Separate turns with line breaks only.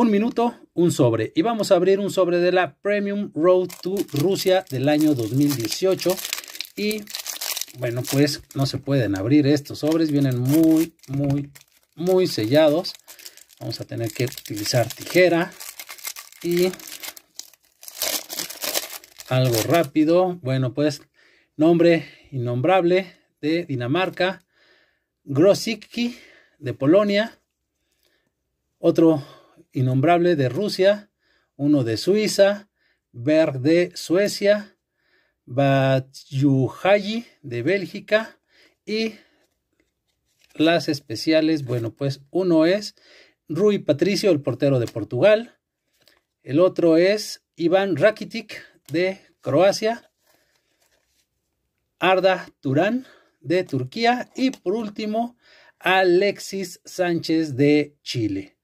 Un minuto, un sobre. Y vamos a abrir un sobre de la Premium Road to Rusia del año 2018. Y bueno, pues no se pueden abrir estos sobres. Vienen muy, muy, muy sellados. Vamos a tener que utilizar tijera. Y algo rápido. Bueno, pues nombre innombrable de Dinamarca. Grosicki de Polonia. Otro Innombrable de Rusia, uno de Suiza, Berg de Suecia, Batyuhayi de Bélgica y las especiales, bueno, pues uno es Rui Patricio, el portero de Portugal, el otro es Iván Rakitic de Croacia, Arda Turán de Turquía y por último Alexis Sánchez de Chile.